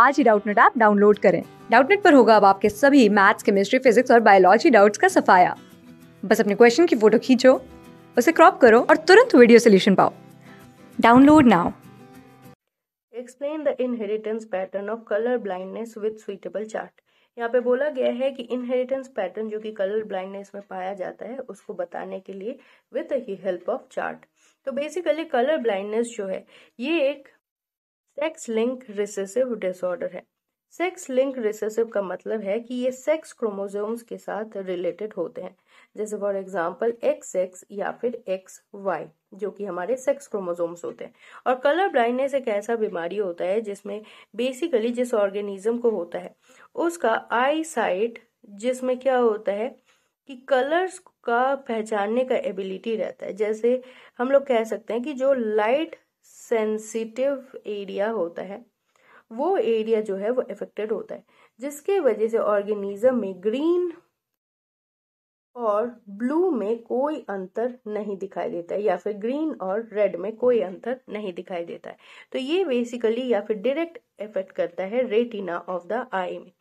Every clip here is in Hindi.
आज ही डाउटनेट ऐप डाउनलोड करें डाउटनेट पर होगा अब आपके सभी मैथ्स केमिस्ट्री फिजिक्स और बायोलॉजी डाउट्स का सफाया बस अपने क्वेश्चन की फोटो खींचो उसे क्रॉप करो और तुरंत वीडियो सोल्यूशन पाओ download now explain the inheritance pattern of colour blindness with suitable chart यहाँ पे बोला गया है कि इनहेरिटेंस पैटर्न जो कि कलर ब्लाइंडनेस में पाया जाता है उसको बताने के लिए विद हेल्प ऑफ चार्ट तो बेसिकली कलर ब्लाइंडनेस जो है ये एक सेक्स लिंक रिसेसिव डिसऑर्डर है सेक्स लिंक रिसेसिव का मतलब है कि ये सेक्स क्रोमोजोम्स के साथ रिलेटेड होते हैं जैसे फॉर एग्जांपल एक्स एक्स या फिर एक्स वाई जो कि हमारे सेक्स क्रोमोजोम्स होते हैं और कलर ब्लाइंडनेस एक ऐसा बीमारी होता है जिसमें बेसिकली जिस ऑर्गेनिज्म को होता है उसका आई साइट जिसमें क्या होता है कि कलर्स का पहचानने का एबिलिटी रहता है जैसे हम लोग कह सकते हैं कि जो लाइट सेंसिटिव एरिया होता है वो एरिया जो है वो इफेक्टेड होता है जिसके वजह से ऑर्गेनिज्म में ग्रीन और ब्लू में कोई अंतर नहीं दिखाई देता है या फिर ग्रीन और रेड में कोई अंतर नहीं दिखाई देता है तो ये बेसिकली या फिर डायरेक्ट इफेक्ट करता है रेटिना ऑफ द आई में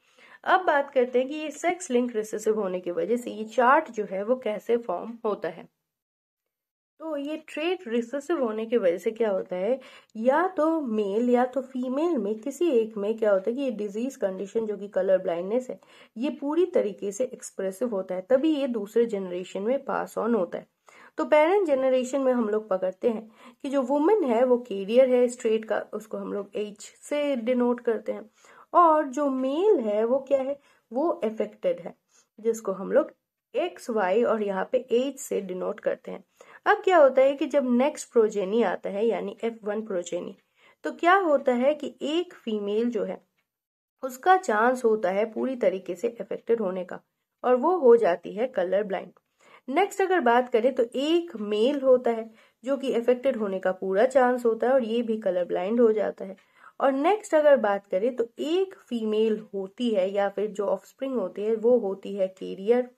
अब बात करते हैं कि ये सेक्स लिंक रिसेसिव होने की वजह से ये चार्ट जो है वो कैसे फॉर्म होता है ये ट्रेड रिसेसिव होने की वजह से क्या होता है या तो मेल या तो फीमेल में किसी एक में क्या होता है कि ये डिजीज कंडीशन जो कि कलर ब्लाइंडनेस है ये पूरी तरीके से एक्सप्रेसिव होता है तभी ये दूसरे जनरेशन में पास ऑन होता है तो पेरेंट जनरेशन में हम लोग पकड़ते हैं कि जो वुमेन है वो कैरियर है स्ट्रेट का उसको हम लोग एज से डिनोट करते हैं और जो मेल है वो क्या है वो एफेक्टेड है जिसको हम लोग एक्स वाई और यहाँ पे एज से डिनोट करते हैं अब क्या होता है कि जब नेक्स्ट प्रोजेनी आता है यानी एफ वन प्रोजेनी तो क्या होता है कि एक फीमेल जो है उसका चांस होता है पूरी तरीके से अफेक्टेड होने का और वो हो जाती है कलर ब्लाइंड नेक्स्ट अगर बात करें तो एक मेल होता है जो कि अफेक्टेड होने का पूरा चांस होता है और ये भी कलर ब्लाइंड हो जाता है और नेक्स्ट अगर बात करें तो एक फीमेल होती है या फिर जो ऑफस्प्रिंग होती है वो होती है कैरियर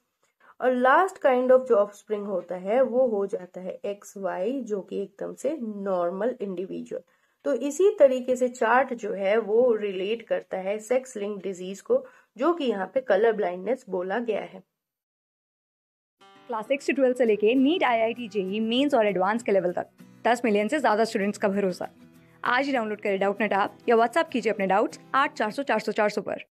और लास्ट काइंड ऑफ जो ऑफस्प्रिंग होता है वो हो जाता है एक्स वाई जो कि एकदम से नॉर्मल इंडिविजुअल तो इसी तरीके से चार्ट जो है वो रिलेट करता है सेक्स लिंक डिजीज को जो कि यहाँ पे कलर ब्लाइंडनेस बोला गया है क्लास सिक्स से ट्वेल्थ से लेके NEET I I T JEE mains और एडवांस के लेवल तक दस मिलियन से ज़्यादा स्टूडेंट्स का भरोसा आज ही डाउनलोड करें डाउट नेट आप या व्हाट्सअप कीजिए अपने डाउट्स आठ चार सौ चार सौ चार सौ पर